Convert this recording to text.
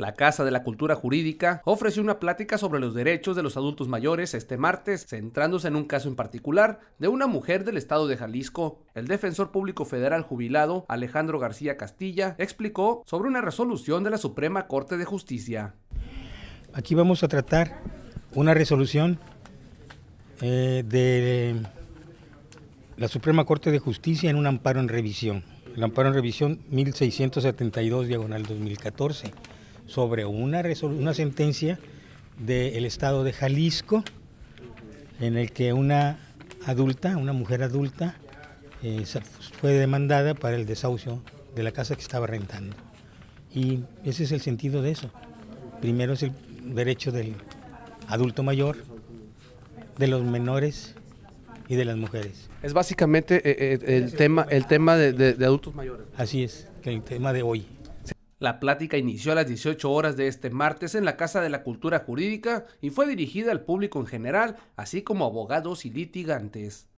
La Casa de la Cultura Jurídica ofreció una plática sobre los derechos de los adultos mayores este martes, centrándose en un caso en particular de una mujer del estado de Jalisco. El defensor público federal jubilado Alejandro García Castilla explicó sobre una resolución de la Suprema Corte de Justicia. Aquí vamos a tratar una resolución eh, de la Suprema Corte de Justicia en un amparo en revisión. El amparo en revisión 1672 diagonal 2014 sobre una, una sentencia del estado de Jalisco en el que una adulta, una mujer adulta, eh, fue demandada para el desahucio de la casa que estaba rentando. Y ese es el sentido de eso. Primero es el derecho del adulto mayor, de los menores y de las mujeres. Es básicamente eh, eh, el tema, el tema de, de adultos mayores. Así es, el tema de hoy. La plática inició a las 18 horas de este martes en la Casa de la Cultura Jurídica y fue dirigida al público en general, así como abogados y litigantes.